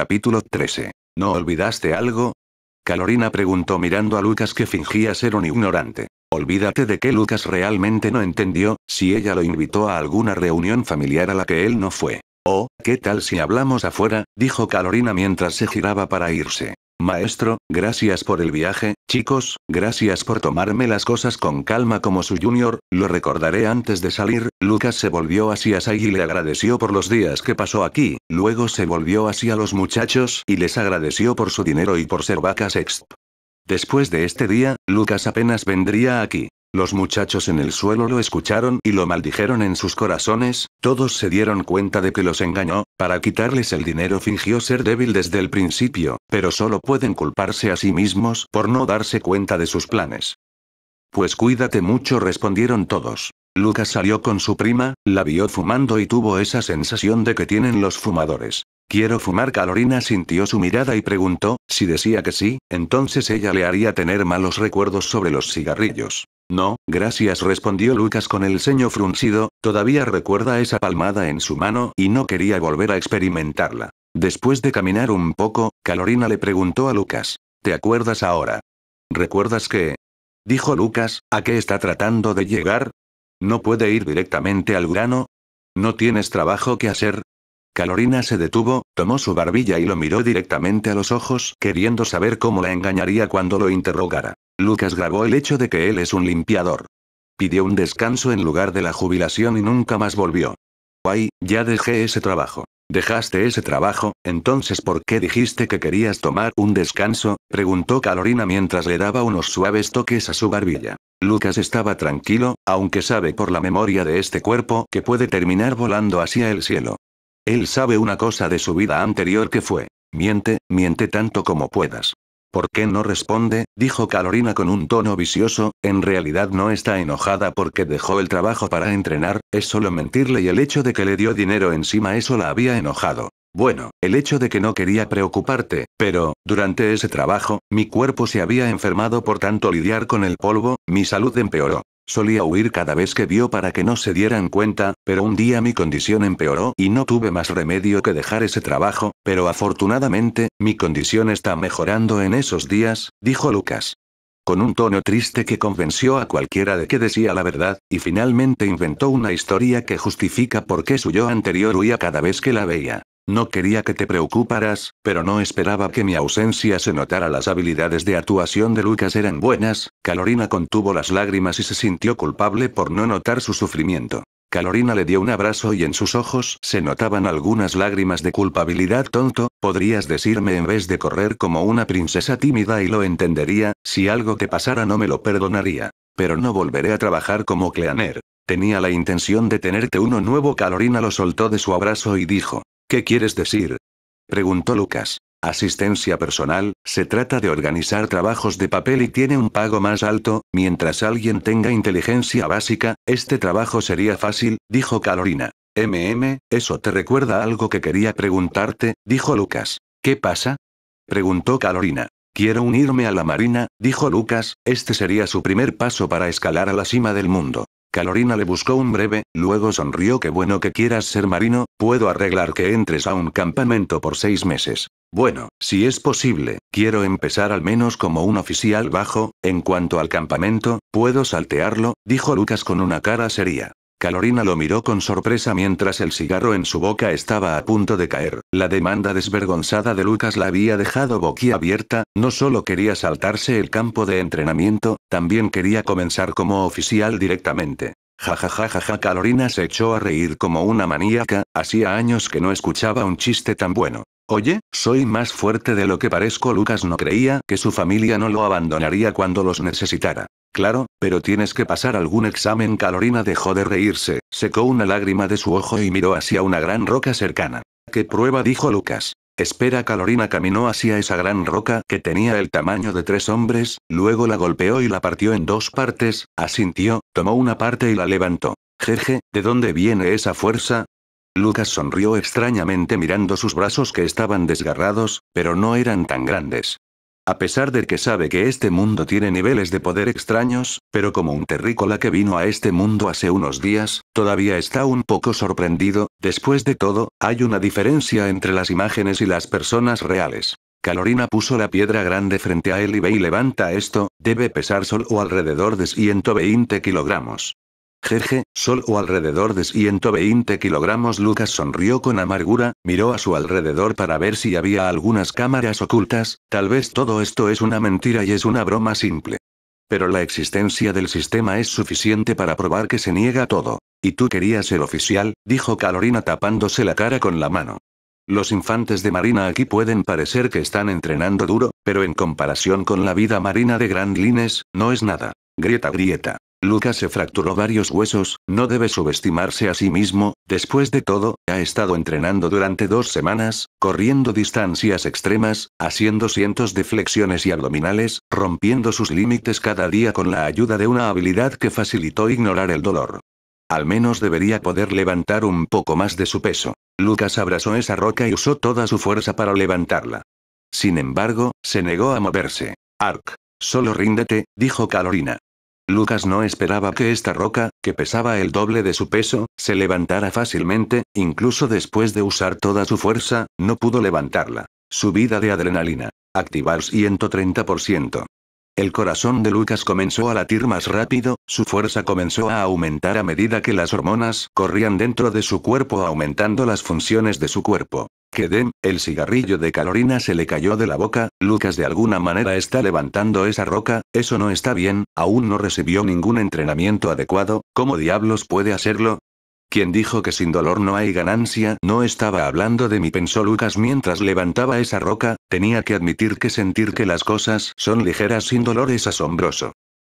Capítulo 13. ¿No olvidaste algo? Calorina preguntó mirando a Lucas que fingía ser un ignorante. Olvídate de que Lucas realmente no entendió, si ella lo invitó a alguna reunión familiar a la que él no fue. Oh, ¿qué tal si hablamos afuera? dijo Calorina mientras se giraba para irse. Maestro, gracias por el viaje, chicos, gracias por tomarme las cosas con calma como su junior, lo recordaré antes de salir, Lucas se volvió hacia Sai y le agradeció por los días que pasó aquí, luego se volvió hacia los muchachos y les agradeció por su dinero y por ser vacas exp. Después de este día, Lucas apenas vendría aquí. Los muchachos en el suelo lo escucharon y lo maldijeron en sus corazones, todos se dieron cuenta de que los engañó, para quitarles el dinero fingió ser débil desde el principio, pero solo pueden culparse a sí mismos por no darse cuenta de sus planes. Pues cuídate mucho respondieron todos. Lucas salió con su prima, la vio fumando y tuvo esa sensación de que tienen los fumadores. Quiero fumar. Carolina sintió su mirada y preguntó, si decía que sí, entonces ella le haría tener malos recuerdos sobre los cigarrillos. No, gracias respondió Lucas con el ceño fruncido, todavía recuerda esa palmada en su mano y no quería volver a experimentarla. Después de caminar un poco, Calorina le preguntó a Lucas. ¿Te acuerdas ahora? ¿Recuerdas qué? Dijo Lucas, ¿a qué está tratando de llegar? ¿No puede ir directamente al grano? ¿No tienes trabajo que hacer? Calorina se detuvo, tomó su barbilla y lo miró directamente a los ojos, queriendo saber cómo la engañaría cuando lo interrogara. Lucas grabó el hecho de que él es un limpiador. Pidió un descanso en lugar de la jubilación y nunca más volvió. Guay, ya dejé ese trabajo. Dejaste ese trabajo, entonces ¿por qué dijiste que querías tomar un descanso? preguntó Calorina mientras le daba unos suaves toques a su barbilla. Lucas estaba tranquilo, aunque sabe por la memoria de este cuerpo que puede terminar volando hacia el cielo. Él sabe una cosa de su vida anterior que fue. Miente, miente tanto como puedas. ¿Por qué no responde? dijo Carolina con un tono vicioso, en realidad no está enojada porque dejó el trabajo para entrenar, es solo mentirle y el hecho de que le dio dinero encima eso la había enojado. Bueno, el hecho de que no quería preocuparte, pero, durante ese trabajo, mi cuerpo se había enfermado por tanto lidiar con el polvo, mi salud empeoró. Solía huir cada vez que vio para que no se dieran cuenta, pero un día mi condición empeoró y no tuve más remedio que dejar ese trabajo, pero afortunadamente, mi condición está mejorando en esos días, dijo Lucas. Con un tono triste que convenció a cualquiera de que decía la verdad, y finalmente inventó una historia que justifica por qué su yo anterior huía cada vez que la veía. No quería que te preocuparas, pero no esperaba que mi ausencia se notara. Las habilidades de actuación de Lucas eran buenas, Calorina contuvo las lágrimas y se sintió culpable por no notar su sufrimiento. Calorina le dio un abrazo y en sus ojos se notaban algunas lágrimas de culpabilidad. Tonto, podrías decirme en vez de correr como una princesa tímida y lo entendería, si algo te pasara no me lo perdonaría. Pero no volveré a trabajar como Cleaner. Tenía la intención de tenerte uno nuevo. Calorina lo soltó de su abrazo y dijo, ¿Qué quieres decir? preguntó Lucas. Asistencia personal, se trata de organizar trabajos de papel y tiene un pago más alto, mientras alguien tenga inteligencia básica, este trabajo sería fácil, dijo Carolina. MM, eso te recuerda algo que quería preguntarte, dijo Lucas. ¿Qué pasa? preguntó Carolina. Quiero unirme a la Marina, dijo Lucas, este sería su primer paso para escalar a la cima del mundo. Calorina le buscó un breve, luego sonrió. que bueno que quieras ser marino, puedo arreglar que entres a un campamento por seis meses. Bueno, si es posible, quiero empezar al menos como un oficial bajo, en cuanto al campamento, puedo saltearlo, dijo Lucas con una cara seria. Calorina lo miró con sorpresa mientras el cigarro en su boca estaba a punto de caer. La demanda desvergonzada de Lucas la había dejado boquiabierta, no solo quería saltarse el campo de entrenamiento, también quería comenzar como oficial directamente. Ja ja ja ja ja Calorina se echó a reír como una maníaca, hacía años que no escuchaba un chiste tan bueno. Oye, soy más fuerte de lo que parezco Lucas no creía que su familia no lo abandonaría cuando los necesitara. Claro, pero tienes que pasar algún examen. Calorina dejó de reírse, secó una lágrima de su ojo y miró hacia una gran roca cercana. ¿Qué prueba? dijo Lucas. Espera, Calorina caminó hacia esa gran roca que tenía el tamaño de tres hombres, luego la golpeó y la partió en dos partes, asintió, tomó una parte y la levantó. Jeje, ¿de dónde viene esa fuerza? Lucas sonrió extrañamente mirando sus brazos que estaban desgarrados, pero no eran tan grandes. A pesar de que sabe que este mundo tiene niveles de poder extraños, pero como un terrícola que vino a este mundo hace unos días, todavía está un poco sorprendido, después de todo, hay una diferencia entre las imágenes y las personas reales. Calorina puso la piedra grande frente a él y ve y levanta esto, debe pesar solo alrededor de 120 kilogramos. Jeje, o alrededor de 120 kilogramos. Lucas sonrió con amargura, miró a su alrededor para ver si había algunas cámaras ocultas, tal vez todo esto es una mentira y es una broma simple. Pero la existencia del sistema es suficiente para probar que se niega todo. Y tú querías ser oficial, dijo Calorina tapándose la cara con la mano. Los infantes de marina aquí pueden parecer que están entrenando duro, pero en comparación con la vida marina de Grand Lines, no es nada. Grieta, grieta. Lucas se fracturó varios huesos, no debe subestimarse a sí mismo, después de todo, ha estado entrenando durante dos semanas, corriendo distancias extremas, haciendo cientos de flexiones y abdominales, rompiendo sus límites cada día con la ayuda de una habilidad que facilitó ignorar el dolor. Al menos debería poder levantar un poco más de su peso. Lucas abrazó esa roca y usó toda su fuerza para levantarla. Sin embargo, se negó a moverse. Ark. Solo ríndete, dijo Carolina. Lucas no esperaba que esta roca, que pesaba el doble de su peso, se levantara fácilmente, incluso después de usar toda su fuerza, no pudo levantarla. Subida de adrenalina. Activar 130%. El corazón de Lucas comenzó a latir más rápido, su fuerza comenzó a aumentar a medida que las hormonas corrían dentro de su cuerpo aumentando las funciones de su cuerpo. Que den, el cigarrillo de Calorina se le cayó de la boca, Lucas de alguna manera está levantando esa roca, eso no está bien, aún no recibió ningún entrenamiento adecuado, ¿cómo diablos puede hacerlo? Quien dijo que sin dolor no hay ganancia? No estaba hablando de mí, pensó Lucas mientras levantaba esa roca, tenía que admitir que sentir que las cosas son ligeras sin dolor es asombroso.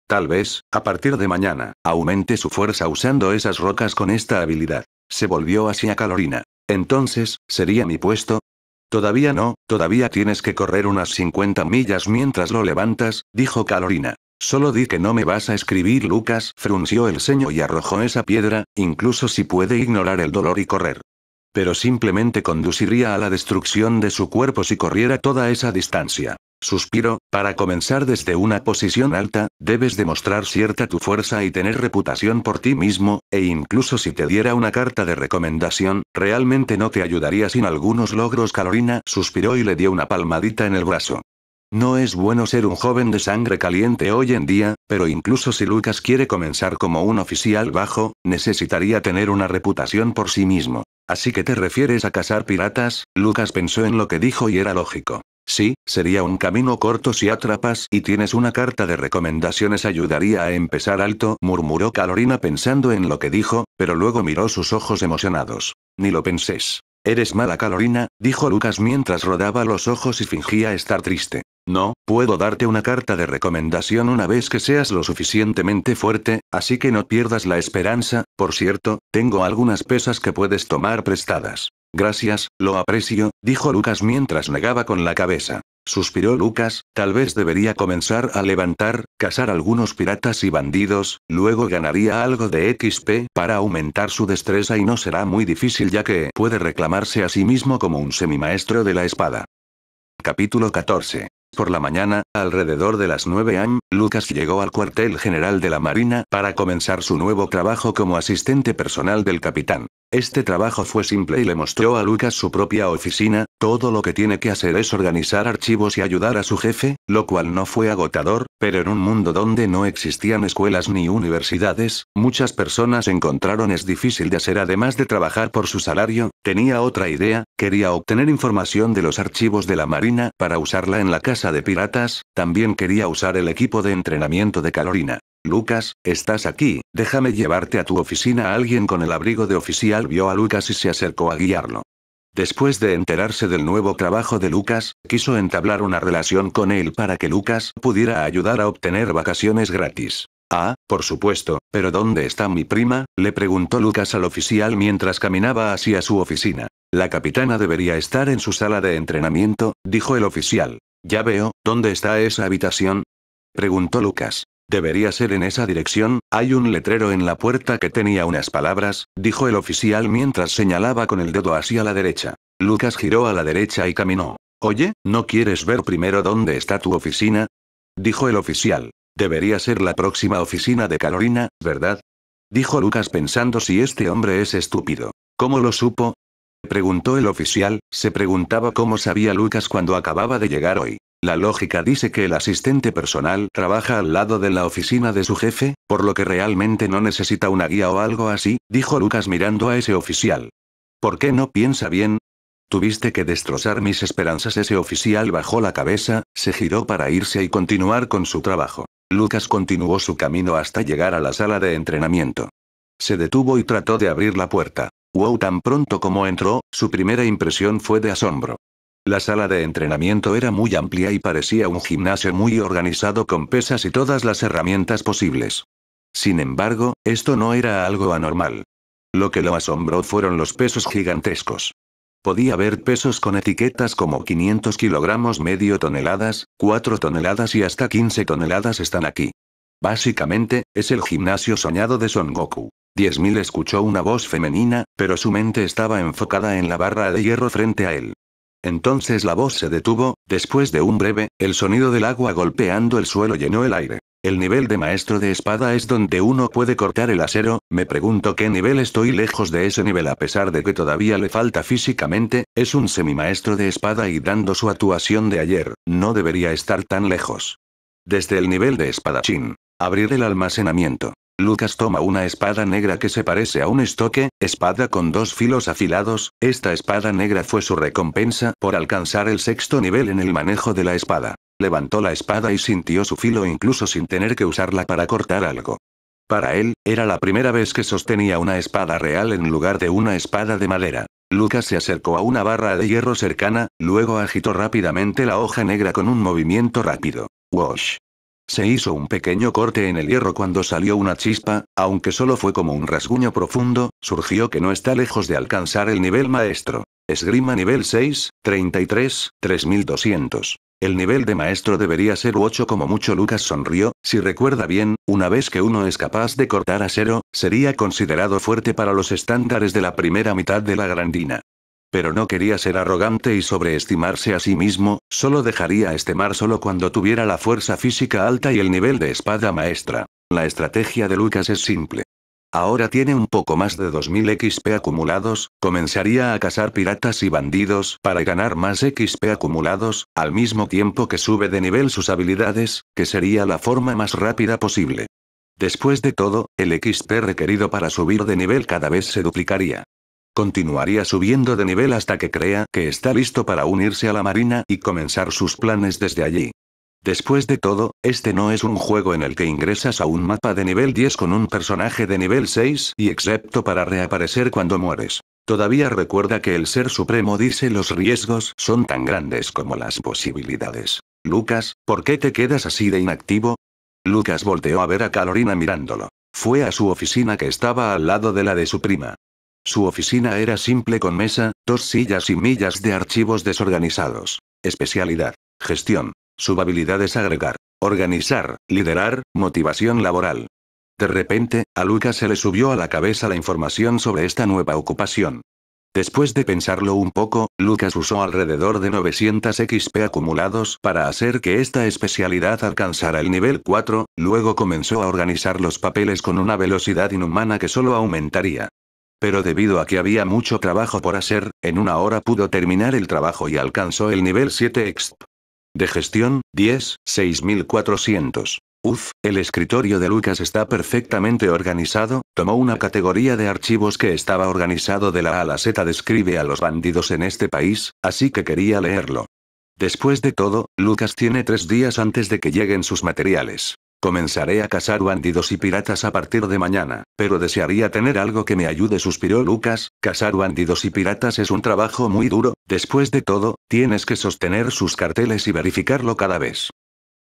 Tal vez, a partir de mañana, aumente su fuerza usando esas rocas con esta habilidad. Se volvió hacia Calorina. Entonces, ¿sería mi puesto? Todavía no, todavía tienes que correr unas 50 millas mientras lo levantas, dijo Carolina. Solo di que no me vas a escribir, Lucas frunció el ceño y arrojó esa piedra, incluso si puede ignorar el dolor y correr. Pero simplemente conduciría a la destrucción de su cuerpo si corriera toda esa distancia. Suspiro, para comenzar desde una posición alta, debes demostrar cierta tu fuerza y tener reputación por ti mismo, e incluso si te diera una carta de recomendación, realmente no te ayudaría sin algunos logros. Carolina suspiró y le dio una palmadita en el brazo. No es bueno ser un joven de sangre caliente hoy en día, pero incluso si Lucas quiere comenzar como un oficial bajo, necesitaría tener una reputación por sí mismo. Así que te refieres a cazar piratas, Lucas pensó en lo que dijo y era lógico. Sí, sería un camino corto si atrapas y tienes una carta de recomendaciones ayudaría a empezar alto, murmuró Carolina pensando en lo que dijo, pero luego miró sus ojos emocionados. Ni lo pensés. Eres mala Carolina, dijo Lucas mientras rodaba los ojos y fingía estar triste. No, puedo darte una carta de recomendación una vez que seas lo suficientemente fuerte, así que no pierdas la esperanza, por cierto, tengo algunas pesas que puedes tomar prestadas. Gracias, lo aprecio, dijo Lucas mientras negaba con la cabeza. Suspiró Lucas, tal vez debería comenzar a levantar, cazar algunos piratas y bandidos, luego ganaría algo de XP para aumentar su destreza y no será muy difícil ya que puede reclamarse a sí mismo como un semimaestro de la espada. Capítulo 14. Por la mañana, alrededor de las 9 am, Lucas llegó al cuartel general de la Marina para comenzar su nuevo trabajo como asistente personal del capitán. Este trabajo fue simple y le mostró a Lucas su propia oficina, todo lo que tiene que hacer es organizar archivos y ayudar a su jefe, lo cual no fue agotador, pero en un mundo donde no existían escuelas ni universidades, muchas personas encontraron es difícil de hacer además de trabajar por su salario, tenía otra idea, quería obtener información de los archivos de la Marina para usarla en la casa de piratas, también quería usar el equipo de entrenamiento de Carolina. Lucas, estás aquí, déjame llevarte a tu oficina. Alguien con el abrigo de oficial vio a Lucas y se acercó a guiarlo. Después de enterarse del nuevo trabajo de Lucas, quiso entablar una relación con él para que Lucas pudiera ayudar a obtener vacaciones gratis. Ah, por supuesto, pero ¿dónde está mi prima? le preguntó Lucas al oficial mientras caminaba hacia su oficina. La capitana debería estar en su sala de entrenamiento, dijo el oficial. Ya veo, ¿dónde está esa habitación? preguntó Lucas. Debería ser en esa dirección, hay un letrero en la puerta que tenía unas palabras, dijo el oficial mientras señalaba con el dedo hacia la derecha. Lucas giró a la derecha y caminó. Oye, ¿no quieres ver primero dónde está tu oficina? Dijo el oficial. Debería ser la próxima oficina de Carolina, ¿verdad? Dijo Lucas pensando si este hombre es estúpido. ¿Cómo lo supo? Preguntó el oficial, se preguntaba cómo sabía Lucas cuando acababa de llegar hoy. La lógica dice que el asistente personal trabaja al lado de la oficina de su jefe, por lo que realmente no necesita una guía o algo así, dijo Lucas mirando a ese oficial. ¿Por qué no piensa bien? Tuviste que destrozar mis esperanzas. Ese oficial bajó la cabeza, se giró para irse y continuar con su trabajo. Lucas continuó su camino hasta llegar a la sala de entrenamiento. Se detuvo y trató de abrir la puerta. Wow tan pronto como entró, su primera impresión fue de asombro. La sala de entrenamiento era muy amplia y parecía un gimnasio muy organizado con pesas y todas las herramientas posibles. Sin embargo, esto no era algo anormal. Lo que lo asombró fueron los pesos gigantescos. Podía ver pesos con etiquetas como 500 kilogramos medio toneladas, 4 toneladas y hasta 15 toneladas están aquí. Básicamente, es el gimnasio soñado de Son Goku. 10.000 escuchó una voz femenina, pero su mente estaba enfocada en la barra de hierro frente a él. Entonces la voz se detuvo, después de un breve, el sonido del agua golpeando el suelo llenó el aire. El nivel de maestro de espada es donde uno puede cortar el acero, me pregunto qué nivel estoy lejos de ese nivel a pesar de que todavía le falta físicamente, es un semi maestro de espada y dando su actuación de ayer, no debería estar tan lejos. Desde el nivel de espadachín. Abrir el almacenamiento. Lucas toma una espada negra que se parece a un estoque, espada con dos filos afilados, esta espada negra fue su recompensa por alcanzar el sexto nivel en el manejo de la espada. Levantó la espada y sintió su filo incluso sin tener que usarla para cortar algo. Para él, era la primera vez que sostenía una espada real en lugar de una espada de madera. Lucas se acercó a una barra de hierro cercana, luego agitó rápidamente la hoja negra con un movimiento rápido. Wash. Se hizo un pequeño corte en el hierro cuando salió una chispa, aunque solo fue como un rasguño profundo, surgió que no está lejos de alcanzar el nivel maestro. Esgrima nivel 6, 33, 3200. El nivel de maestro debería ser 8 como mucho Lucas sonrió, si recuerda bien, una vez que uno es capaz de cortar a cero, sería considerado fuerte para los estándares de la primera mitad de la grandina pero no quería ser arrogante y sobreestimarse a sí mismo, solo dejaría este mar solo cuando tuviera la fuerza física alta y el nivel de espada maestra. La estrategia de Lucas es simple. Ahora tiene un poco más de 2000 XP acumulados, comenzaría a cazar piratas y bandidos para ganar más XP acumulados, al mismo tiempo que sube de nivel sus habilidades, que sería la forma más rápida posible. Después de todo, el XP requerido para subir de nivel cada vez se duplicaría. Continuaría subiendo de nivel hasta que crea que está listo para unirse a la Marina y comenzar sus planes desde allí. Después de todo, este no es un juego en el que ingresas a un mapa de nivel 10 con un personaje de nivel 6 y excepto para reaparecer cuando mueres. Todavía recuerda que el Ser Supremo dice los riesgos son tan grandes como las posibilidades. Lucas, ¿por qué te quedas así de inactivo? Lucas volteó a ver a Carolina mirándolo. Fue a su oficina que estaba al lado de la de su prima. Su oficina era simple con mesa, dos sillas y millas de archivos desorganizados. Especialidad. Gestión. Subhabilidades agregar. Organizar, liderar, motivación laboral. De repente, a Lucas se le subió a la cabeza la información sobre esta nueva ocupación. Después de pensarlo un poco, Lucas usó alrededor de 900 XP acumulados para hacer que esta especialidad alcanzara el nivel 4, luego comenzó a organizar los papeles con una velocidad inhumana que solo aumentaría. Pero debido a que había mucho trabajo por hacer, en una hora pudo terminar el trabajo y alcanzó el nivel 7 EXP. De gestión, 10, 6400. Uf, el escritorio de Lucas está perfectamente organizado, tomó una categoría de archivos que estaba organizado de la A a la Z describe a los bandidos en este país, así que quería leerlo. Después de todo, Lucas tiene tres días antes de que lleguen sus materiales. Comenzaré a cazar bandidos y piratas a partir de mañana, pero desearía tener algo que me ayude, suspiró Lucas. Cazar bandidos y piratas es un trabajo muy duro, después de todo, tienes que sostener sus carteles y verificarlo cada vez.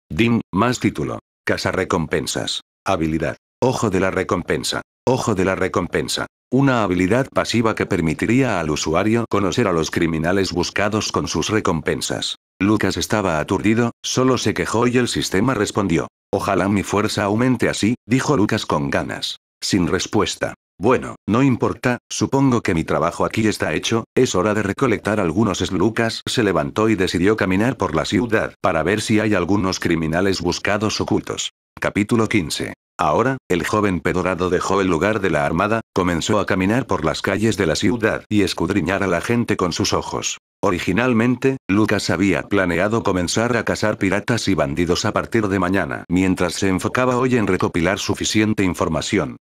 Dim más título. Casa recompensas. Habilidad. Ojo de la recompensa. Ojo de la recompensa. Una habilidad pasiva que permitiría al usuario conocer a los criminales buscados con sus recompensas. Lucas estaba aturdido, solo se quejó y el sistema respondió. Ojalá mi fuerza aumente así, dijo Lucas con ganas. Sin respuesta. Bueno, no importa, supongo que mi trabajo aquí está hecho, es hora de recolectar algunos Lucas se levantó y decidió caminar por la ciudad para ver si hay algunos criminales buscados ocultos. Capítulo 15. Ahora, el joven Pedorado dejó el lugar de la armada, comenzó a caminar por las calles de la ciudad y escudriñar a la gente con sus ojos. Originalmente, Lucas había planeado comenzar a cazar piratas y bandidos a partir de mañana, mientras se enfocaba hoy en recopilar suficiente información.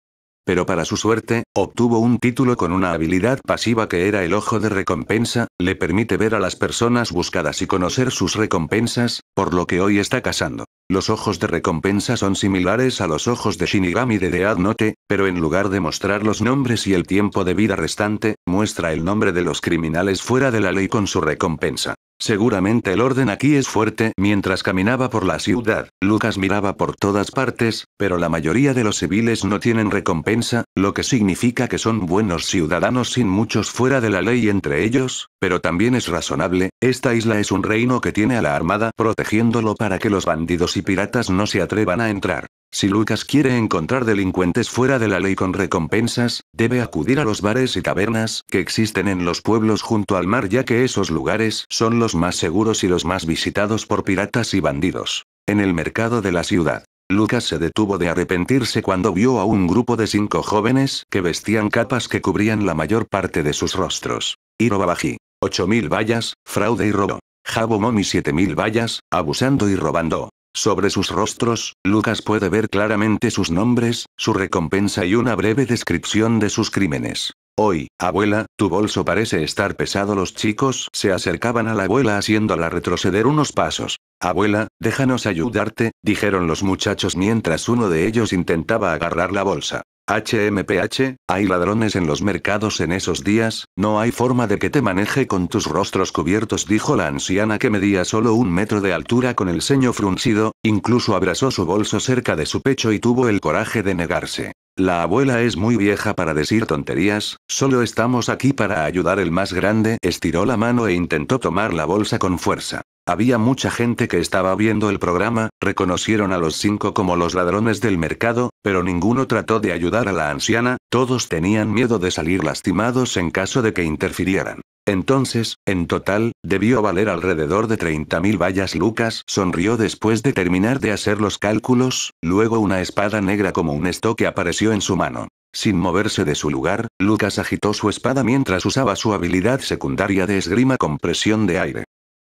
Pero para su suerte, obtuvo un título con una habilidad pasiva que era el ojo de recompensa, le permite ver a las personas buscadas y conocer sus recompensas, por lo que hoy está cazando. Los ojos de recompensa son similares a los ojos de Shinigami de Dead Note, pero en lugar de mostrar los nombres y el tiempo de vida restante, muestra el nombre de los criminales fuera de la ley con su recompensa. Seguramente el orden aquí es fuerte. Mientras caminaba por la ciudad, Lucas miraba por todas partes, pero la mayoría de los civiles no tienen recompensa, lo que significa que son buenos ciudadanos sin muchos fuera de la ley entre ellos, pero también es razonable, esta isla es un reino que tiene a la armada protegiéndolo para que los bandidos y piratas no se atrevan a entrar. Si Lucas quiere encontrar delincuentes fuera de la ley con recompensas, debe acudir a los bares y tabernas que existen en los pueblos junto al mar ya que esos lugares son los más seguros y los más visitados por piratas y bandidos. En el mercado de la ciudad. Lucas se detuvo de arrepentirse cuando vio a un grupo de cinco jóvenes que vestían capas que cubrían la mayor parte de sus rostros. Irobabaji, 8.000 vallas, fraude y robo. Jabo Momi 7.000 vallas, abusando y robando. Sobre sus rostros, Lucas puede ver claramente sus nombres, su recompensa y una breve descripción de sus crímenes. Hoy, abuela, tu bolso parece estar pesado. Los chicos se acercaban a la abuela haciéndola retroceder unos pasos. Abuela, déjanos ayudarte, dijeron los muchachos mientras uno de ellos intentaba agarrar la bolsa. HMPH, hay ladrones en los mercados en esos días, no hay forma de que te maneje con tus rostros cubiertos, dijo la anciana que medía solo un metro de altura con el ceño fruncido, incluso abrazó su bolso cerca de su pecho y tuvo el coraje de negarse. La abuela es muy vieja para decir tonterías, solo estamos aquí para ayudar. El más grande estiró la mano e intentó tomar la bolsa con fuerza. Había mucha gente que estaba viendo el programa, reconocieron a los cinco como los ladrones del mercado, pero ninguno trató de ayudar a la anciana, todos tenían miedo de salir lastimados en caso de que interfirieran. Entonces, en total, debió valer alrededor de 30.000 vallas lucas. Sonrió después de terminar de hacer los cálculos, luego una espada negra como un estoque apareció en su mano. Sin moverse de su lugar, Lucas agitó su espada mientras usaba su habilidad secundaria de esgrima con presión de aire.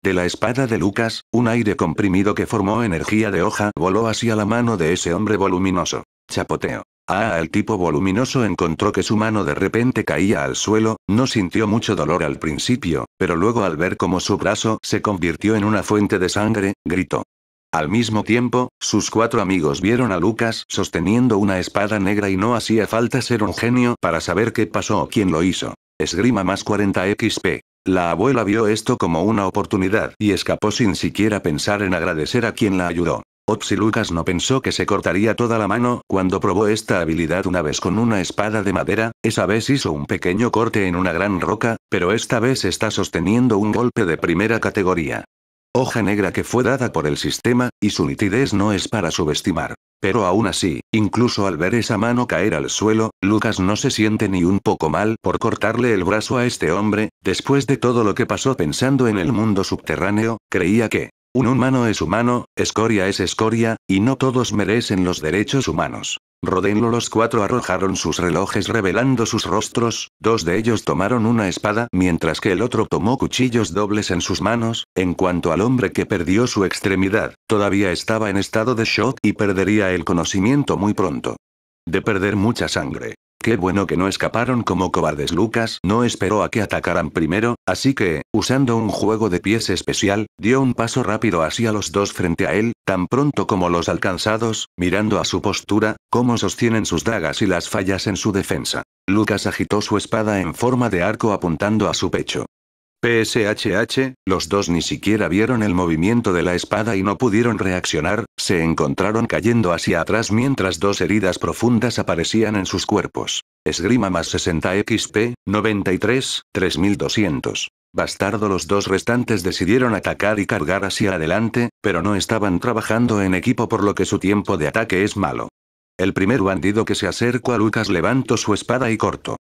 De la espada de Lucas, un aire comprimido que formó energía de hoja voló hacia la mano de ese hombre voluminoso. Chapoteo. Ah, el tipo voluminoso encontró que su mano de repente caía al suelo, no sintió mucho dolor al principio, pero luego al ver cómo su brazo se convirtió en una fuente de sangre, gritó. Al mismo tiempo, sus cuatro amigos vieron a Lucas sosteniendo una espada negra y no hacía falta ser un genio para saber qué pasó o quién lo hizo. Esgrima más 40 XP. La abuela vio esto como una oportunidad y escapó sin siquiera pensar en agradecer a quien la ayudó. Opsi Lucas no pensó que se cortaría toda la mano, cuando probó esta habilidad una vez con una espada de madera, esa vez hizo un pequeño corte en una gran roca, pero esta vez está sosteniendo un golpe de primera categoría hoja negra que fue dada por el sistema, y su nitidez no es para subestimar. Pero aún así, incluso al ver esa mano caer al suelo, Lucas no se siente ni un poco mal por cortarle el brazo a este hombre, después de todo lo que pasó pensando en el mundo subterráneo, creía que, un humano es humano, escoria es escoria, y no todos merecen los derechos humanos. Rodenlo los cuatro arrojaron sus relojes revelando sus rostros, dos de ellos tomaron una espada mientras que el otro tomó cuchillos dobles en sus manos, en cuanto al hombre que perdió su extremidad, todavía estaba en estado de shock y perdería el conocimiento muy pronto. De perder mucha sangre. Qué bueno que no escaparon como cobardes Lucas no esperó a que atacaran primero, así que, usando un juego de pies especial, dio un paso rápido hacia los dos frente a él, tan pronto como los alcanzados, mirando a su postura, cómo sostienen sus dagas y las fallas en su defensa. Lucas agitó su espada en forma de arco apuntando a su pecho. PSHH, los dos ni siquiera vieron el movimiento de la espada y no pudieron reaccionar, se encontraron cayendo hacia atrás mientras dos heridas profundas aparecían en sus cuerpos. Esgrima más 60 XP, 93, 3200. Bastardo los dos restantes decidieron atacar y cargar hacia adelante, pero no estaban trabajando en equipo por lo que su tiempo de ataque es malo. El primer bandido que se acercó a Lucas levantó su espada y cortó.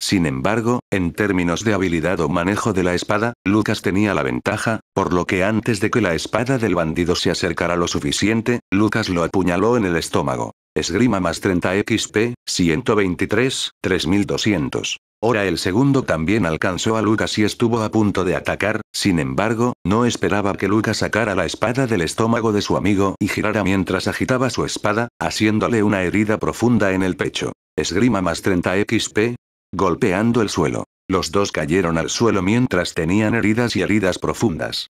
Sin embargo, en términos de habilidad o manejo de la espada, Lucas tenía la ventaja, por lo que antes de que la espada del bandido se acercara lo suficiente, Lucas lo apuñaló en el estómago. Esgrima más 30 XP, 123, 3200. Ahora el segundo también alcanzó a Lucas y estuvo a punto de atacar, sin embargo, no esperaba que Lucas sacara la espada del estómago de su amigo y girara mientras agitaba su espada, haciéndole una herida profunda en el pecho. Esgrima más 30 XP, golpeando el suelo. Los dos cayeron al suelo mientras tenían heridas y heridas profundas.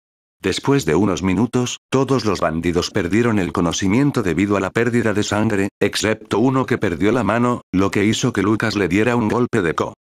Después de unos minutos, todos los bandidos perdieron el conocimiento debido a la pérdida de sangre, excepto uno que perdió la mano, lo que hizo que Lucas le diera un golpe de co.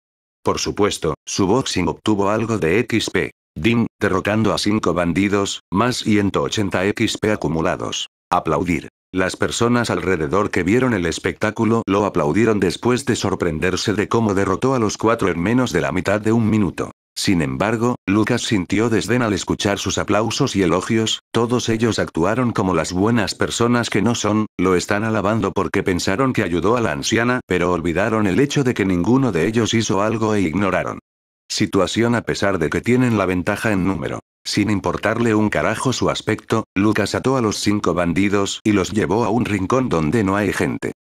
Por supuesto, su boxing obtuvo algo de XP. Dim, derrotando a cinco bandidos, más 180 XP acumulados. Aplaudir. Las personas alrededor que vieron el espectáculo lo aplaudieron después de sorprenderse de cómo derrotó a los cuatro en menos de la mitad de un minuto. Sin embargo, Lucas sintió desdén al escuchar sus aplausos y elogios, todos ellos actuaron como las buenas personas que no son, lo están alabando porque pensaron que ayudó a la anciana, pero olvidaron el hecho de que ninguno de ellos hizo algo e ignoraron situación a pesar de que tienen la ventaja en número. Sin importarle un carajo su aspecto, Lucas ató a los cinco bandidos y los llevó a un rincón donde no hay gente.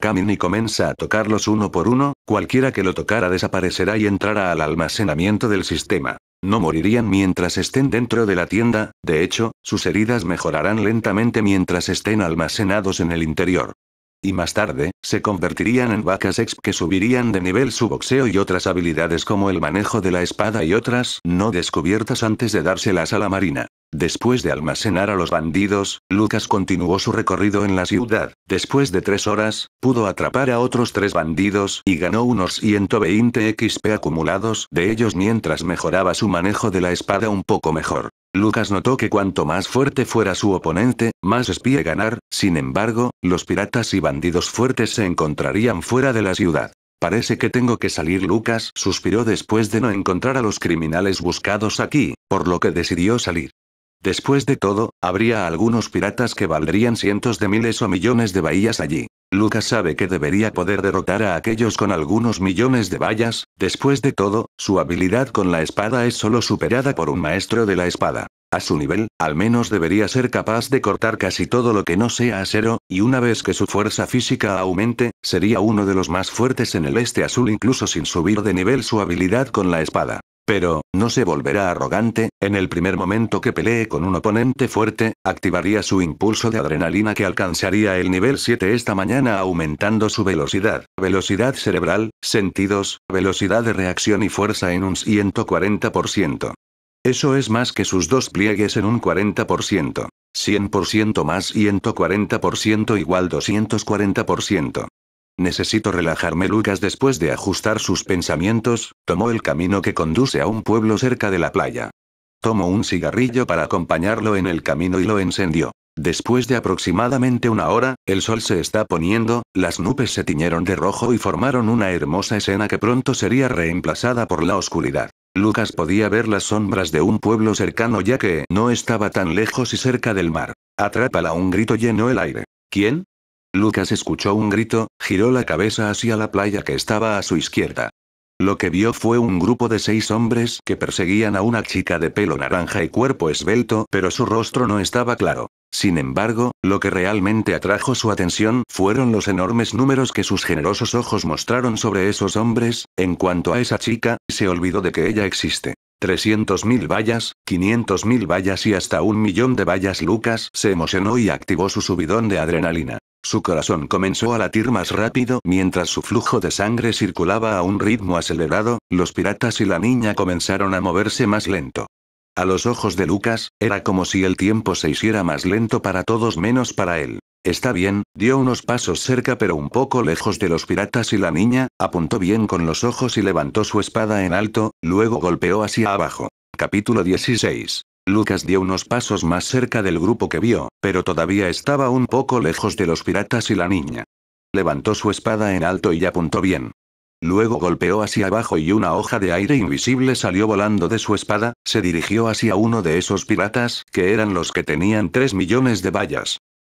Camin y comienza a tocarlos uno por uno, cualquiera que lo tocara desaparecerá y entrará al almacenamiento del sistema. No morirían mientras estén dentro de la tienda, de hecho, sus heridas mejorarán lentamente mientras estén almacenados en el interior y más tarde, se convertirían en vacas exp que subirían de nivel su boxeo y otras habilidades como el manejo de la espada y otras, no descubiertas antes de dárselas a la marina. Después de almacenar a los bandidos, Lucas continuó su recorrido en la ciudad. Después de tres horas, pudo atrapar a otros tres bandidos y ganó unos 120 XP acumulados de ellos mientras mejoraba su manejo de la espada un poco mejor. Lucas notó que cuanto más fuerte fuera su oponente, más espía ganar, sin embargo, los piratas y bandidos fuertes se encontrarían fuera de la ciudad. Parece que tengo que salir Lucas suspiró después de no encontrar a los criminales buscados aquí, por lo que decidió salir. Después de todo, habría algunos piratas que valdrían cientos de miles o millones de bahías allí. Lucas sabe que debería poder derrotar a aquellos con algunos millones de vallas, después de todo, su habilidad con la espada es solo superada por un maestro de la espada. A su nivel, al menos debería ser capaz de cortar casi todo lo que no sea acero, y una vez que su fuerza física aumente, sería uno de los más fuertes en el este azul incluso sin subir de nivel su habilidad con la espada. Pero, no se volverá arrogante, en el primer momento que pelee con un oponente fuerte, activaría su impulso de adrenalina que alcanzaría el nivel 7 esta mañana aumentando su velocidad, velocidad cerebral, sentidos, velocidad de reacción y fuerza en un 140%. Eso es más que sus dos pliegues en un 40%. 100% más 140% igual 240%. Necesito relajarme. Lucas, después de ajustar sus pensamientos, tomó el camino que conduce a un pueblo cerca de la playa. Tomó un cigarrillo para acompañarlo en el camino y lo encendió. Después de aproximadamente una hora, el sol se está poniendo, las nubes se tiñeron de rojo y formaron una hermosa escena que pronto sería reemplazada por la oscuridad. Lucas podía ver las sombras de un pueblo cercano ya que no estaba tan lejos y cerca del mar. Atrápala un grito llenó el aire. ¿Quién? Lucas escuchó un grito, giró la cabeza hacia la playa que estaba a su izquierda. Lo que vio fue un grupo de seis hombres que perseguían a una chica de pelo naranja y cuerpo esbelto, pero su rostro no estaba claro. Sin embargo, lo que realmente atrajo su atención fueron los enormes números que sus generosos ojos mostraron sobre esos hombres, en cuanto a esa chica, se olvidó de que ella existe. 300.000 vallas, 500.000 vallas y hasta un millón de vallas. Lucas se emocionó y activó su subidón de adrenalina. Su corazón comenzó a latir más rápido mientras su flujo de sangre circulaba a un ritmo acelerado, los piratas y la niña comenzaron a moverse más lento. A los ojos de Lucas, era como si el tiempo se hiciera más lento para todos menos para él. Está bien, dio unos pasos cerca pero un poco lejos de los piratas y la niña, apuntó bien con los ojos y levantó su espada en alto, luego golpeó hacia abajo. Capítulo 16. Lucas dio unos pasos más cerca del grupo que vio, pero todavía estaba un poco lejos de los piratas y la niña. Levantó su espada en alto y apuntó bien. Luego golpeó hacia abajo y una hoja de aire invisible salió volando de su espada, se dirigió hacia uno de esos piratas, que eran los que tenían tres millones de vallas.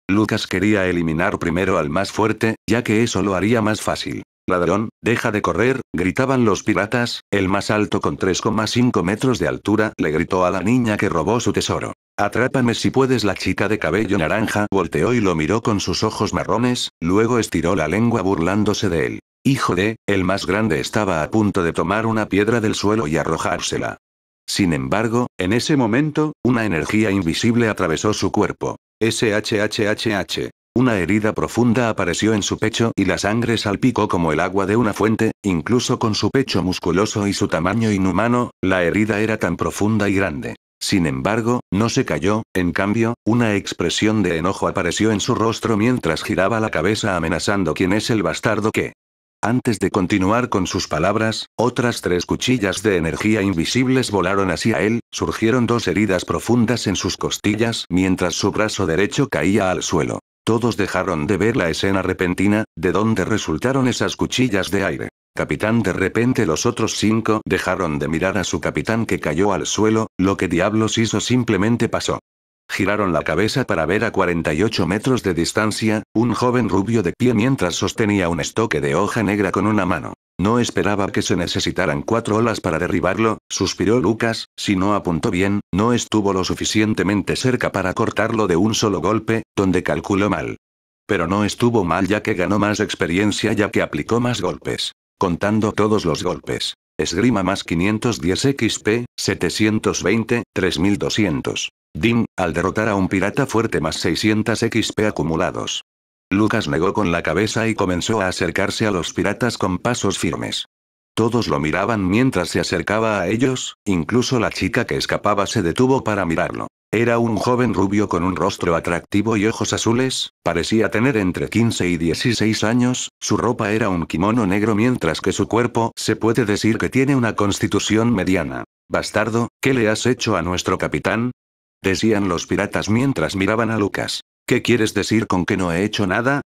Lucas quería eliminar primero al más fuerte, ya que eso lo haría más fácil. Ladrón, deja de correr, gritaban los piratas, el más alto con 3,5 metros de altura le gritó a la niña que robó su tesoro. Atrápame si puedes la chica de cabello naranja volteó y lo miró con sus ojos marrones, luego estiró la lengua burlándose de él. Hijo de, el más grande estaba a punto de tomar una piedra del suelo y arrojársela. Sin embargo, en ese momento, una energía invisible atravesó su cuerpo. SHHHH. Una herida profunda apareció en su pecho y la sangre salpicó como el agua de una fuente, incluso con su pecho musculoso y su tamaño inhumano, la herida era tan profunda y grande. Sin embargo, no se cayó, en cambio, una expresión de enojo apareció en su rostro mientras giraba la cabeza amenazando quién es el bastardo que. Antes de continuar con sus palabras, otras tres cuchillas de energía invisibles volaron hacia él, surgieron dos heridas profundas en sus costillas mientras su brazo derecho caía al suelo. Todos dejaron de ver la escena repentina, de donde resultaron esas cuchillas de aire. Capitán de repente los otros cinco dejaron de mirar a su capitán que cayó al suelo, lo que diablos hizo simplemente pasó. Giraron la cabeza para ver a 48 metros de distancia, un joven rubio de pie mientras sostenía un estoque de hoja negra con una mano. No esperaba que se necesitaran cuatro olas para derribarlo, suspiró Lucas, si no apuntó bien, no estuvo lo suficientemente cerca para cortarlo de un solo golpe, donde calculó mal. Pero no estuvo mal ya que ganó más experiencia ya que aplicó más golpes. Contando todos los golpes. Esgrima más 510 XP, 720, 3200. Dim, al derrotar a un pirata fuerte más 600 XP acumulados. Lucas negó con la cabeza y comenzó a acercarse a los piratas con pasos firmes. Todos lo miraban mientras se acercaba a ellos, incluso la chica que escapaba se detuvo para mirarlo. Era un joven rubio con un rostro atractivo y ojos azules, parecía tener entre 15 y 16 años, su ropa era un kimono negro mientras que su cuerpo se puede decir que tiene una constitución mediana. Bastardo, ¿qué le has hecho a nuestro capitán? decían los piratas mientras miraban a Lucas. ¿Qué quieres decir con que no he hecho nada?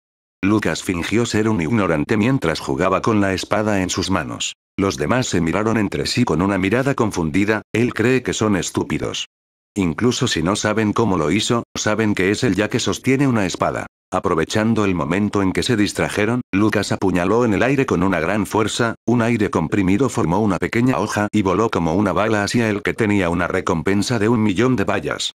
Lucas fingió ser un ignorante mientras jugaba con la espada en sus manos. Los demás se miraron entre sí con una mirada confundida, él cree que son estúpidos. Incluso si no saben cómo lo hizo, saben que es el ya que sostiene una espada. Aprovechando el momento en que se distrajeron, Lucas apuñaló en el aire con una gran fuerza, un aire comprimido formó una pequeña hoja y voló como una bala hacia el que tenía una recompensa de un millón de vallas.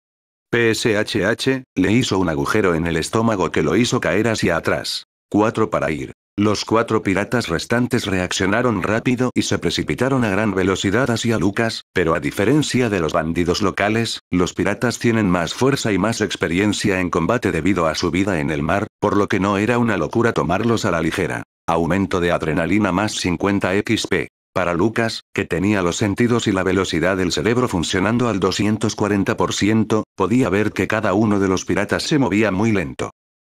PSHH, le hizo un agujero en el estómago que lo hizo caer hacia atrás. Cuatro para ir. Los cuatro piratas restantes reaccionaron rápido y se precipitaron a gran velocidad hacia Lucas, pero a diferencia de los bandidos locales, los piratas tienen más fuerza y más experiencia en combate debido a su vida en el mar, por lo que no era una locura tomarlos a la ligera. Aumento de adrenalina más 50 XP. Para Lucas, que tenía los sentidos y la velocidad del cerebro funcionando al 240%, podía ver que cada uno de los piratas se movía muy lento.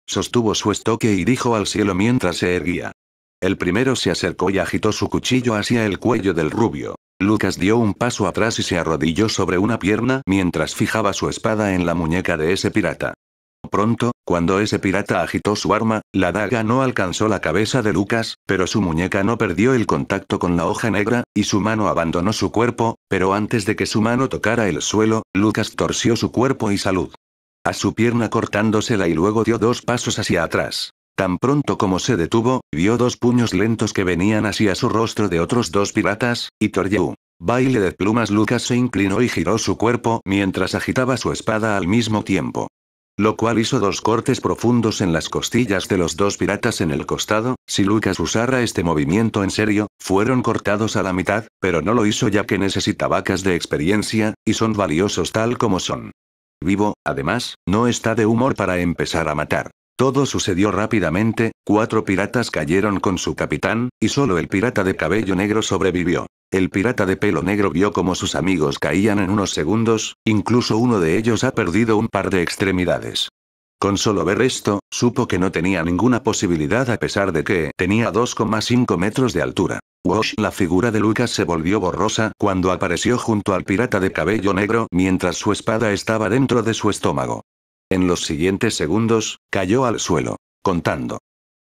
Sostuvo su estoque y dijo al cielo mientras se erguía. El primero se acercó y agitó su cuchillo hacia el cuello del rubio. Lucas dio un paso atrás y se arrodilló sobre una pierna mientras fijaba su espada en la muñeca de ese pirata. Pronto, cuando ese pirata agitó su arma, la daga no alcanzó la cabeza de Lucas, pero su muñeca no perdió el contacto con la hoja negra, y su mano abandonó su cuerpo, pero antes de que su mano tocara el suelo, Lucas torció su cuerpo y salud a su pierna cortándosela y luego dio dos pasos hacia atrás. Tan pronto como se detuvo, vio dos puños lentos que venían hacia su rostro de otros dos piratas, y Toryu. Baile de plumas Lucas se inclinó y giró su cuerpo mientras agitaba su espada al mismo tiempo. Lo cual hizo dos cortes profundos en las costillas de los dos piratas en el costado, si Lucas usara este movimiento en serio, fueron cortados a la mitad, pero no lo hizo ya que necesita vacas de experiencia, y son valiosos tal como son vivo, además, no está de humor para empezar a matar. Todo sucedió rápidamente, cuatro piratas cayeron con su capitán, y solo el pirata de cabello negro sobrevivió. El pirata de pelo negro vio como sus amigos caían en unos segundos, incluso uno de ellos ha perdido un par de extremidades. Con solo ver esto, supo que no tenía ninguna posibilidad a pesar de que tenía 2,5 metros de altura. Wash la figura de Lucas se volvió borrosa cuando apareció junto al pirata de cabello negro mientras su espada estaba dentro de su estómago. En los siguientes segundos, cayó al suelo. Contando.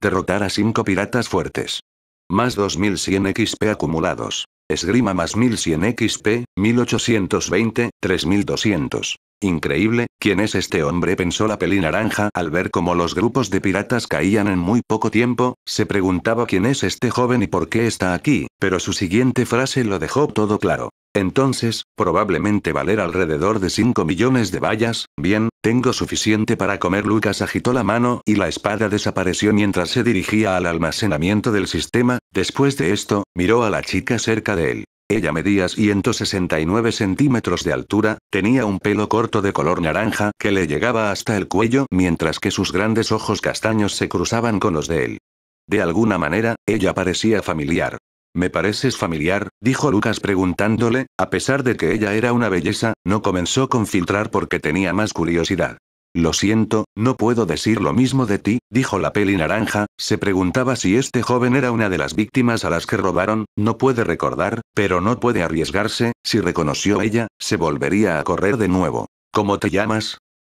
Derrotar a cinco piratas fuertes. Más 2100 XP acumulados. Esgrima más 1100 XP, 1820, 3200. Increíble, ¿quién es este hombre? pensó la peli naranja al ver cómo los grupos de piratas caían en muy poco tiempo, se preguntaba quién es este joven y por qué está aquí, pero su siguiente frase lo dejó todo claro. Entonces, probablemente valer alrededor de 5 millones de vallas, bien, tengo suficiente para comer. Lucas agitó la mano y la espada desapareció mientras se dirigía al almacenamiento del sistema, después de esto, miró a la chica cerca de él. Ella medía 169 centímetros de altura, tenía un pelo corto de color naranja que le llegaba hasta el cuello mientras que sus grandes ojos castaños se cruzaban con los de él. De alguna manera, ella parecía familiar. Me pareces familiar, dijo Lucas preguntándole, a pesar de que ella era una belleza, no comenzó con filtrar porque tenía más curiosidad. Lo siento, no puedo decir lo mismo de ti, dijo la peli naranja, se preguntaba si este joven era una de las víctimas a las que robaron, no puede recordar, pero no puede arriesgarse, si reconoció ella, se volvería a correr de nuevo. ¿Cómo te llamas?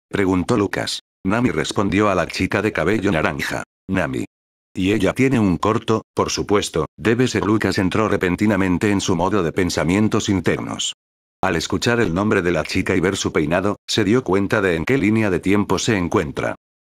preguntó Lucas. Nami respondió a la chica de cabello naranja. Nami. Y ella tiene un corto, por supuesto, debe ser Lucas entró repentinamente en su modo de pensamientos internos. Al escuchar el nombre de la chica y ver su peinado, se dio cuenta de en qué línea de tiempo se encuentra.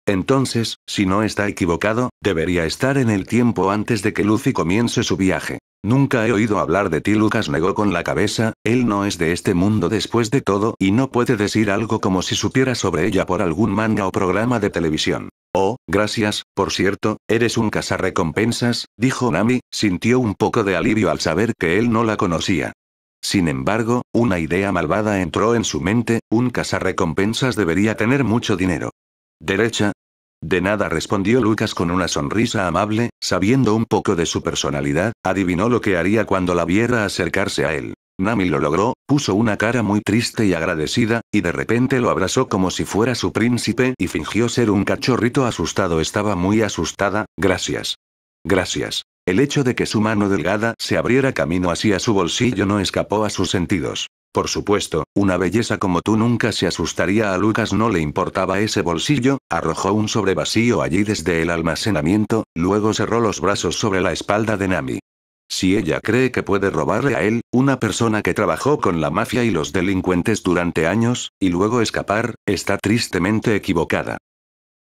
Entonces, si no está equivocado, debería estar en el tiempo antes de que Lucy comience su viaje. Nunca he oído hablar de ti, Lucas negó con la cabeza, él no es de este mundo después de todo y no puede decir algo como si supiera sobre ella por algún manga o programa de televisión. Oh, gracias, por cierto, eres un cazarrecompensas, dijo Nami, sintió un poco de alivio al saber que él no la conocía. Sin embargo, una idea malvada entró en su mente, un cazarrecompensas debería tener mucho dinero. ¿Derecha? De nada respondió Lucas con una sonrisa amable, sabiendo un poco de su personalidad, adivinó lo que haría cuando la viera acercarse a él. Nami lo logró, puso una cara muy triste y agradecida, y de repente lo abrazó como si fuera su príncipe y fingió ser un cachorrito asustado. Estaba muy asustada, gracias. Gracias. El hecho de que su mano delgada se abriera camino hacia su bolsillo no escapó a sus sentidos. Por supuesto, una belleza como tú nunca se asustaría a Lucas, no le importaba ese bolsillo, arrojó un sobre allí desde el almacenamiento, luego cerró los brazos sobre la espalda de Nami. Si ella cree que puede robarle a él, una persona que trabajó con la mafia y los delincuentes durante años, y luego escapar, está tristemente equivocada.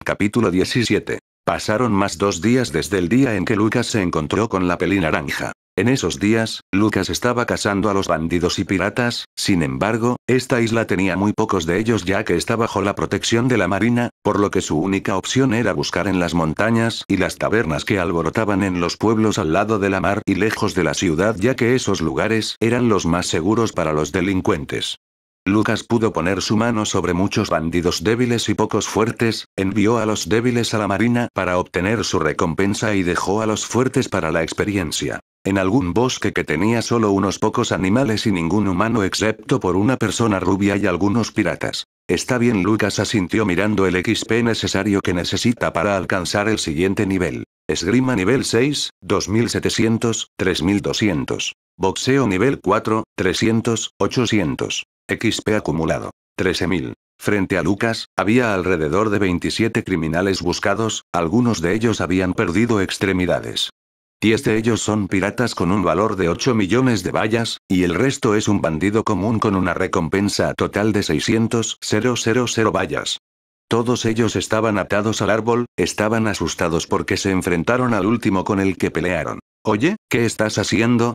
Capítulo 17. Pasaron más dos días desde el día en que Lucas se encontró con la peli naranja. En esos días, Lucas estaba cazando a los bandidos y piratas, sin embargo, esta isla tenía muy pocos de ellos ya que está bajo la protección de la marina, por lo que su única opción era buscar en las montañas y las tabernas que alborotaban en los pueblos al lado de la mar y lejos de la ciudad ya que esos lugares eran los más seguros para los delincuentes. Lucas pudo poner su mano sobre muchos bandidos débiles y pocos fuertes, envió a los débiles a la marina para obtener su recompensa y dejó a los fuertes para la experiencia. En algún bosque que tenía solo unos pocos animales y ningún humano excepto por una persona rubia y algunos piratas. Está bien Lucas asintió mirando el XP necesario que necesita para alcanzar el siguiente nivel. Esgrima nivel 6, 2700, 3200. Boxeo nivel 4, 300, 800. XP acumulado. 13.000. Frente a Lucas, había alrededor de 27 criminales buscados, algunos de ellos habían perdido extremidades. 10 de ellos son piratas con un valor de 8 millones de vallas, y el resto es un bandido común con una recompensa total de 600 000 vallas. Todos ellos estaban atados al árbol, estaban asustados porque se enfrentaron al último con el que pelearon. Oye, ¿qué estás haciendo?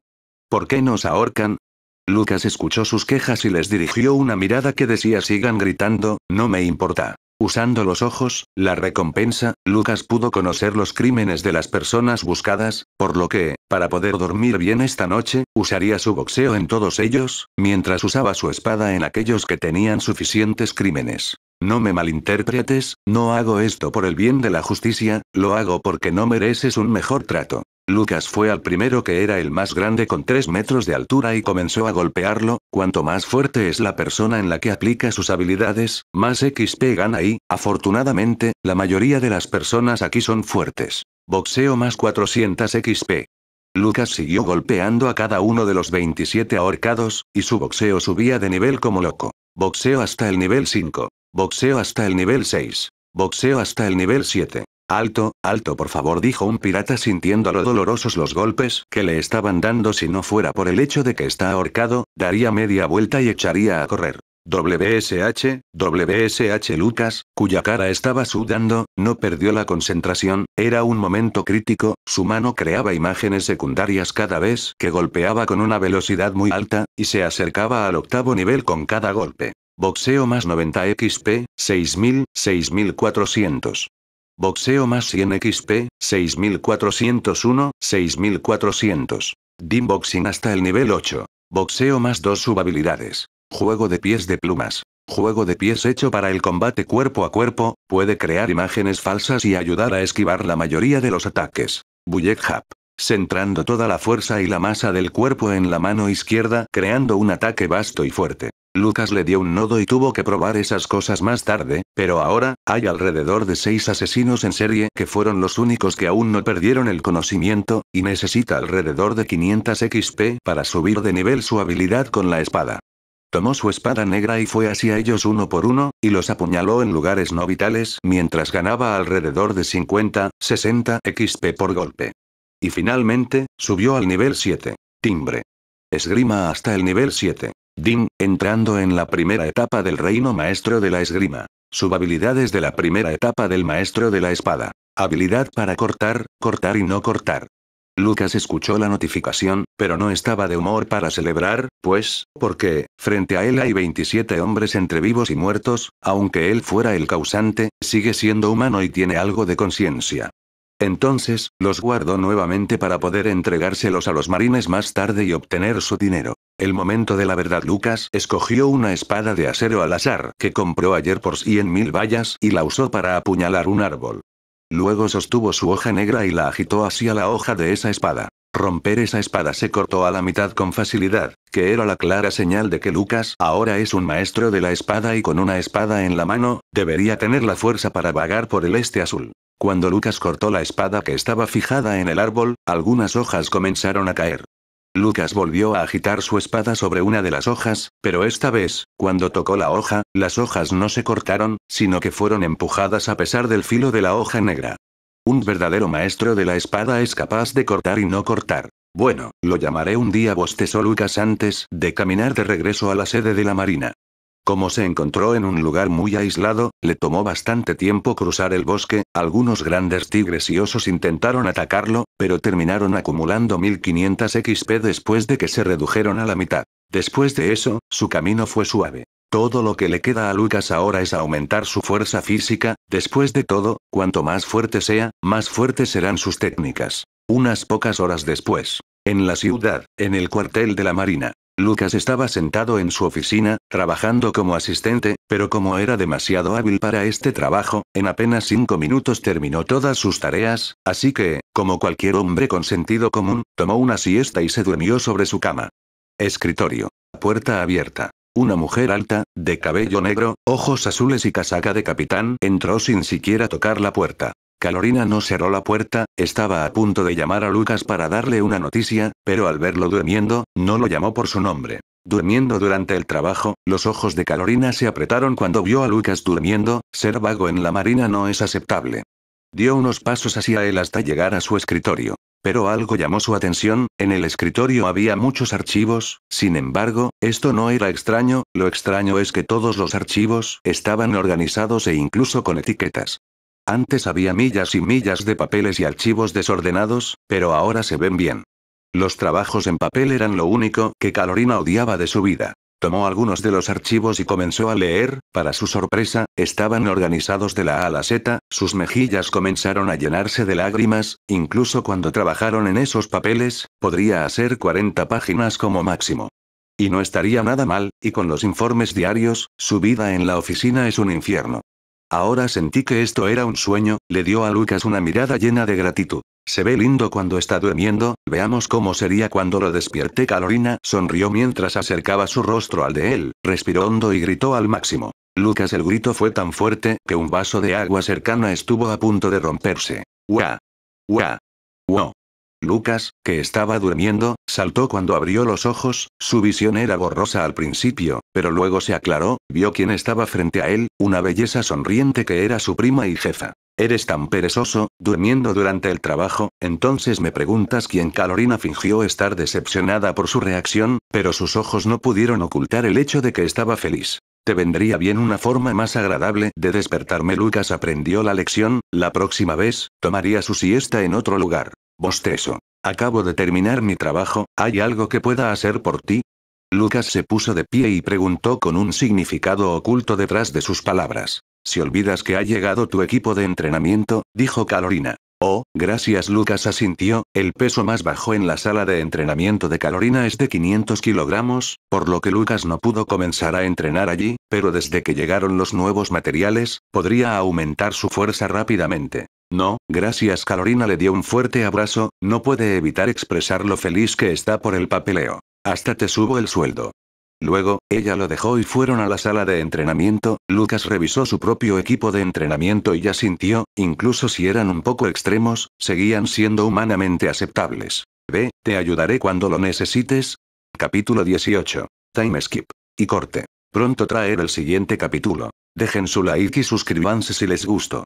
¿Por qué nos ahorcan? Lucas escuchó sus quejas y les dirigió una mirada que decía sigan gritando, no me importa. Usando los ojos, la recompensa, Lucas pudo conocer los crímenes de las personas buscadas, por lo que, para poder dormir bien esta noche, usaría su boxeo en todos ellos, mientras usaba su espada en aquellos que tenían suficientes crímenes. No me malinterpretes, no hago esto por el bien de la justicia, lo hago porque no mereces un mejor trato. Lucas fue al primero que era el más grande con 3 metros de altura y comenzó a golpearlo, cuanto más fuerte es la persona en la que aplica sus habilidades, más XP gana y, afortunadamente, la mayoría de las personas aquí son fuertes. Boxeo más 400 XP. Lucas siguió golpeando a cada uno de los 27 ahorcados, y su boxeo subía de nivel como loco. Boxeo hasta el nivel 5. Boxeo hasta el nivel 6. Boxeo hasta el nivel 7. Alto, alto por favor dijo un pirata sintiendo lo dolorosos los golpes que le estaban dando si no fuera por el hecho de que está ahorcado, daría media vuelta y echaría a correr. WSH, WSH Lucas, cuya cara estaba sudando, no perdió la concentración, era un momento crítico, su mano creaba imágenes secundarias cada vez que golpeaba con una velocidad muy alta, y se acercaba al octavo nivel con cada golpe. Boxeo más 90 XP, 6000, 6400. Boxeo más 100 XP, 6401, 6400. Dimboxing hasta el nivel 8. Boxeo más 2 subhabilidades. Juego de pies de plumas. Juego de pies hecho para el combate cuerpo a cuerpo, puede crear imágenes falsas y ayudar a esquivar la mayoría de los ataques. Bullet Hub. Centrando toda la fuerza y la masa del cuerpo en la mano izquierda, creando un ataque vasto y fuerte. Lucas le dio un nodo y tuvo que probar esas cosas más tarde, pero ahora, hay alrededor de seis asesinos en serie que fueron los únicos que aún no perdieron el conocimiento, y necesita alrededor de 500 XP para subir de nivel su habilidad con la espada. Tomó su espada negra y fue hacia ellos uno por uno, y los apuñaló en lugares no vitales mientras ganaba alrededor de 50, 60 XP por golpe. Y finalmente, subió al nivel 7. Timbre. Esgrima hasta el nivel 7. Dim entrando en la primera etapa del reino maestro de la esgrima. Sub-habilidades de la primera etapa del maestro de la espada. Habilidad para cortar, cortar y no cortar. Lucas escuchó la notificación, pero no estaba de humor para celebrar, pues, porque, frente a él hay 27 hombres entre vivos y muertos, aunque él fuera el causante, sigue siendo humano y tiene algo de conciencia. Entonces, los guardó nuevamente para poder entregárselos a los marines más tarde y obtener su dinero. El momento de la verdad Lucas escogió una espada de acero al azar que compró ayer por 100.000 mil vallas y la usó para apuñalar un árbol. Luego sostuvo su hoja negra y la agitó hacia la hoja de esa espada. Romper esa espada se cortó a la mitad con facilidad, que era la clara señal de que Lucas ahora es un maestro de la espada y con una espada en la mano, debería tener la fuerza para vagar por el este azul. Cuando Lucas cortó la espada que estaba fijada en el árbol, algunas hojas comenzaron a caer. Lucas volvió a agitar su espada sobre una de las hojas, pero esta vez, cuando tocó la hoja, las hojas no se cortaron, sino que fueron empujadas a pesar del filo de la hoja negra. Un verdadero maestro de la espada es capaz de cortar y no cortar. Bueno, lo llamaré un día bostezó Lucas antes de caminar de regreso a la sede de la marina. Como se encontró en un lugar muy aislado, le tomó bastante tiempo cruzar el bosque, algunos grandes tigres y osos intentaron atacarlo, pero terminaron acumulando 1500 XP después de que se redujeron a la mitad. Después de eso, su camino fue suave. Todo lo que le queda a Lucas ahora es aumentar su fuerza física, después de todo, cuanto más fuerte sea, más fuertes serán sus técnicas. Unas pocas horas después. En la ciudad, en el cuartel de la Marina. Lucas estaba sentado en su oficina, trabajando como asistente, pero como era demasiado hábil para este trabajo, en apenas cinco minutos terminó todas sus tareas, así que, como cualquier hombre con sentido común, tomó una siesta y se durmió sobre su cama. Escritorio. Puerta abierta. Una mujer alta, de cabello negro, ojos azules y casaca de capitán entró sin siquiera tocar la puerta. Calorina no cerró la puerta, estaba a punto de llamar a Lucas para darle una noticia, pero al verlo durmiendo, no lo llamó por su nombre. Durmiendo durante el trabajo, los ojos de Calorina se apretaron cuando vio a Lucas durmiendo, ser vago en la marina no es aceptable. Dio unos pasos hacia él hasta llegar a su escritorio. Pero algo llamó su atención, en el escritorio había muchos archivos, sin embargo, esto no era extraño, lo extraño es que todos los archivos estaban organizados e incluso con etiquetas. Antes había millas y millas de papeles y archivos desordenados, pero ahora se ven bien. Los trabajos en papel eran lo único que Carolina odiaba de su vida. Tomó algunos de los archivos y comenzó a leer, para su sorpresa, estaban organizados de la A a la Z, sus mejillas comenzaron a llenarse de lágrimas, incluso cuando trabajaron en esos papeles, podría hacer 40 páginas como máximo. Y no estaría nada mal, y con los informes diarios, su vida en la oficina es un infierno. Ahora sentí que esto era un sueño, le dio a Lucas una mirada llena de gratitud. Se ve lindo cuando está durmiendo, veamos cómo sería cuando lo despierte Carolina, sonrió mientras acercaba su rostro al de él, respiró hondo y gritó al máximo. Lucas el grito fue tan fuerte, que un vaso de agua cercana estuvo a punto de romperse. ¡Wa! ¡Guau! ¡Wow! Lucas, que estaba durmiendo, saltó cuando abrió los ojos, su visión era borrosa al principio, pero luego se aclaró, vio quién estaba frente a él, una belleza sonriente que era su prima y jefa. Eres tan perezoso, durmiendo durante el trabajo, entonces me preguntas quién Carolina fingió estar decepcionada por su reacción, pero sus ojos no pudieron ocultar el hecho de que estaba feliz. Te vendría bien una forma más agradable de despertarme. Lucas aprendió la lección, la próxima vez, tomaría su siesta en otro lugar. Bostezo. Acabo de terminar mi trabajo, ¿hay algo que pueda hacer por ti? Lucas se puso de pie y preguntó con un significado oculto detrás de sus palabras. Si olvidas que ha llegado tu equipo de entrenamiento, dijo Calorina. Oh, gracias Lucas asintió, el peso más bajo en la sala de entrenamiento de Calorina es de 500 kilogramos, por lo que Lucas no pudo comenzar a entrenar allí, pero desde que llegaron los nuevos materiales, podría aumentar su fuerza rápidamente. No, gracias. Carolina le dio un fuerte abrazo, no puede evitar expresar lo feliz que está por el papeleo. Hasta te subo el sueldo. Luego, ella lo dejó y fueron a la sala de entrenamiento, Lucas revisó su propio equipo de entrenamiento y ya sintió, incluso si eran un poco extremos, seguían siendo humanamente aceptables. Ve, te ayudaré cuando lo necesites. Capítulo 18. Time Skip. Y corte. Pronto traer el siguiente capítulo. Dejen su like y suscríbanse si les gustó.